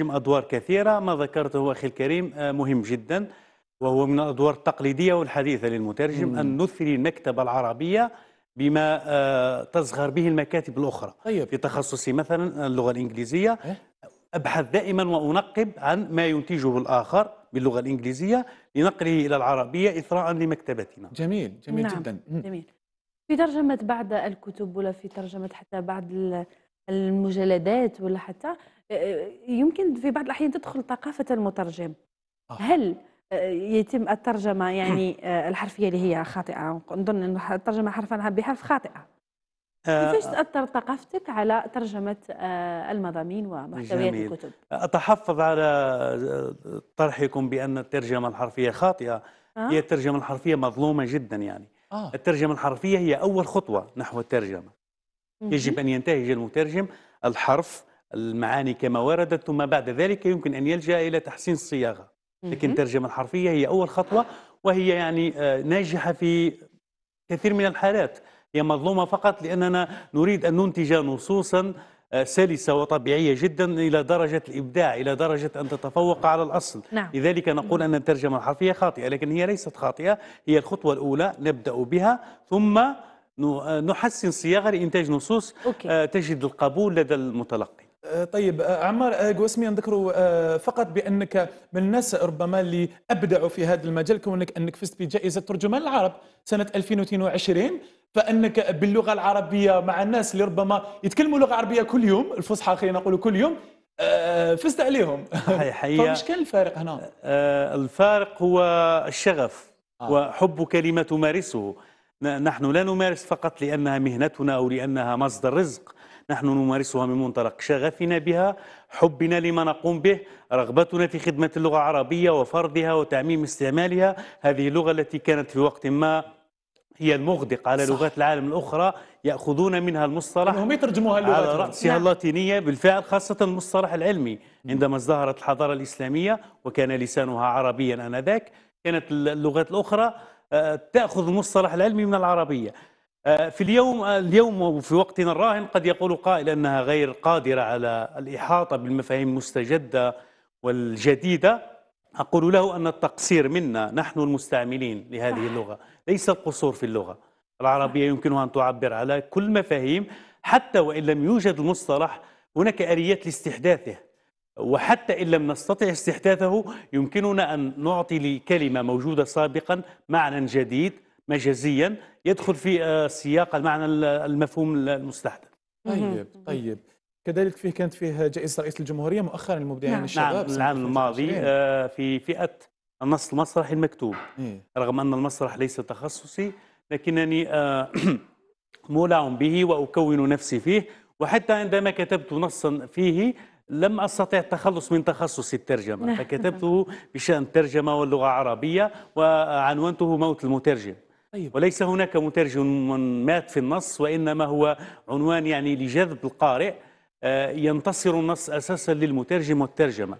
تنجم أدوار كثيرة ما ذكرته أخي الكريم آه، مهم جدا وهو من الأدوار التقليدية والحديثة للمترجم أن نثري المكتبة العربية بما آه، تزغر به المكاتب الأخرى طيب. في تخصصي مثلا اللغة الإنجليزية إيه؟ أبحث دائما وأنقب عن ما ينتجه الآخر باللغة الإنجليزية لنقله إلى العربية إثراء لمكتبتنا جميل جميل نعم. جدا جميل في ترجمة بعض الكتب ولا في ترجمة حتى بعض المجلدات ولا حتى آه، آه، يمكن في بعض الأحيان تدخل ثقافة المترجم آه. هل آه، يتم الترجمة يعني الحرفية اللي هي خاطئة نظن أن الترجمة حرفا بحرف خاطئة كيفاش تأثر ثقافتك على ترجمة المضامين ومحتويات الكتب؟ أتحفظ على طرحكم بأن الترجمة الحرفية خاطئة أه؟ هي الترجمة الحرفية مظلومة جدا يعني آه. الترجمة الحرفية هي أول خطوة نحو الترجمة يجب أن ينتهج المترجم الحرف المعاني كما وردت ثم بعد ذلك يمكن أن يلجأ إلى تحسين الصياغة لكن الترجمة الحرفية هي أول خطوة وهي يعني آه، ناجحة في كثير من الحالات هي مظلومة فقط لأننا نريد أن ننتج نصوصا آه، سلسة وطبيعية جدا إلى درجة الإبداع إلى درجة أن تتفوق على الأصل نعم. لذلك نقول أن الترجمة الحرفية خاطئة لكن هي ليست خاطئة هي الخطوة الأولى نبدأ بها ثم آه، نحسن صياغه لانتاج نصوص أوكي. آه، تجد القبول لدى المتلقي آه، طيب عمار قوسمي نذكره فقط بانك من الناس ربما اللي ابدعوا في هذا المجال كونك انك فزت بجائزه ترجمان العرب سنه 2022 فانك باللغه العربيه مع الناس اللي ربما يتكلموا لغه عربيه كل يوم الفصحى خلينا نقول كل يوم فزت عليهم حقيقة فمش طيب، كان الفارق هنا الفارق هو الشغف آه. وحبك لما تمارسه نحن لا نمارس فقط لأنها مهنتنا أو لأنها مصدر رزق نحن نمارسها من منطلق شغفنا بها حبنا لما نقوم به رغبتنا في خدمة اللغة العربية وفرضها وتعميم استعمالها هذه اللغة التي كانت في وقت ما هي المغدق على صح. لغات العالم الأخرى يأخذون منها المصطلح هم يترجموها للغات على رأسها نعم. اللاتينية بالفعل خاصة المصطلح العلمي عندما ازدهرت الحضارة الإسلامية وكان لسانها عربيا آنذاك كانت اللغات الأخرى آه، تاخذ المصطلح العلمي من العربيه آه، في اليوم آه، اليوم وفي وقتنا الراهن قد يقول قائل انها غير قادره على الاحاطه بالمفاهيم المستجده والجديده اقول له ان التقصير منا نحن المستعملين لهذه اللغه ليس القصور في اللغه العربيه يمكنها ان تعبر على كل مفاهيم حتى وان لم يوجد المصطلح هناك اليات لاستحداثه وحتى إن لم نستطع استحداثه يمكننا أن نعطي لكلمة موجودة سابقا معنى جديد مجازيا يدخل في آه، سياق المعنى المفهوم المستحدث طيب طيب كذلك فيه كانت فيه جائزة رئيس الجمهورية مؤخرا للمبدعين نعم. الشباب نعم العام الماضي آه، في فئة النص المسرحي المكتوب إيه؟ رغم أن المسرح ليس تخصصي لكنني آه، مولع به وأكون نفسي فيه وحتى عندما كتبت نصا فيه لم أستطع التخلص من تخصصي الترجمة نعم. فكتبته بشأن الترجمة واللغة العربية وعنونته موت المترجم طيب. وليس هناك مترجم مات في النص وإنما هو عنوان يعني لجذب القارئ آه، ينتصر النص أساسا للمترجم والترجمة